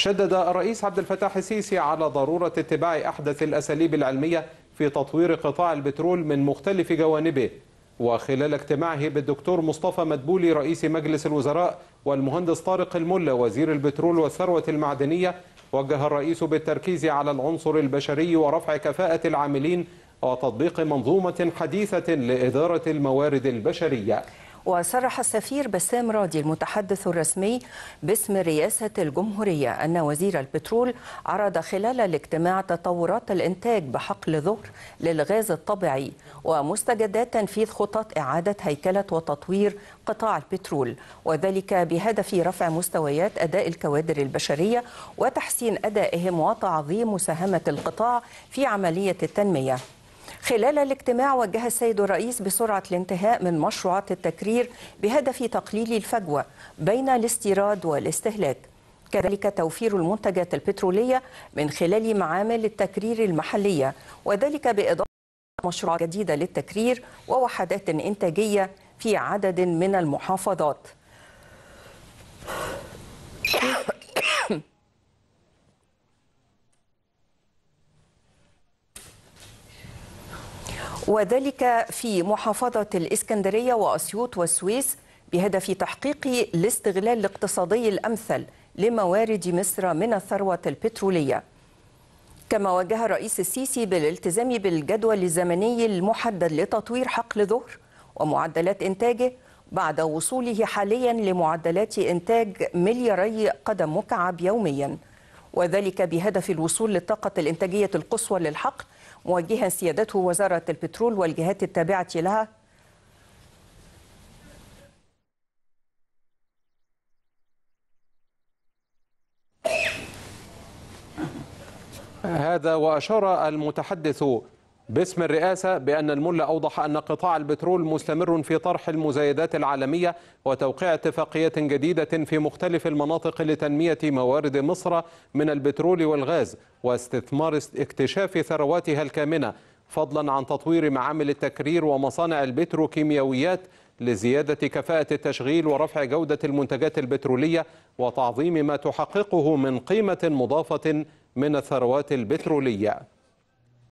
شدد الرئيس عبد الفتاح السيسي على ضرورة اتباع أحدث الأساليب العلمية في تطوير قطاع البترول من مختلف جوانبه وخلال اجتماعه بالدكتور مصطفى مدبولي رئيس مجلس الوزراء والمهندس طارق الملا وزير البترول والثروة المعدنية وجه الرئيس بالتركيز على العنصر البشري ورفع كفاءة العاملين وتطبيق منظومة حديثة لإدارة الموارد البشرية وصرح السفير بسام راضي المتحدث الرسمي باسم رئاسة الجمهورية أن وزير البترول عرض خلال الاجتماع تطورات الإنتاج بحقل ظهر للغاز الطبيعي ومستجدات تنفيذ خطط إعادة هيكلة وتطوير قطاع البترول وذلك بهدف رفع مستويات أداء الكوادر البشرية وتحسين أدائهم وتعظيم مساهمة القطاع في عملية التنمية خلال الاجتماع وجه السيد الرئيس بسرعة الانتهاء من مشروعات التكرير بهدف تقليل الفجوة بين الاستيراد والاستهلاك كذلك توفير المنتجات البترولية من خلال معامل التكرير المحلية وذلك بإضافة مشروعات جديدة للتكرير ووحدات إنتاجية في عدد من المحافظات وذلك في محافظة الإسكندرية وأسيوط والسويس بهدف تحقيق الاستغلال الاقتصادي الأمثل لموارد مصر من الثروة البترولية كما وجه الرئيس السيسي بالالتزام بالجدول الزمني المحدد لتطوير حقل ظهر ومعدلات إنتاجه بعد وصوله حاليا لمعدلات إنتاج ملياري قدم مكعب يومياً وذلك بهدف الوصول للطاقة الإنتاجية القصوى للحقل موجها سيادته وزارة البترول والجهات التابعة لها هذا وأشار المتحدث باسم الرئاسة بأن الملا أوضح أن قطاع البترول مستمر في طرح المزايدات العالمية وتوقيع اتفاقية جديدة في مختلف المناطق لتنمية موارد مصر من البترول والغاز واستثمار اكتشاف ثرواتها الكامنة فضلا عن تطوير معامل التكرير ومصانع البتروكيماويات لزيادة كفاءة التشغيل ورفع جودة المنتجات البترولية وتعظيم ما تحققه من قيمة مضافة من الثروات البترولية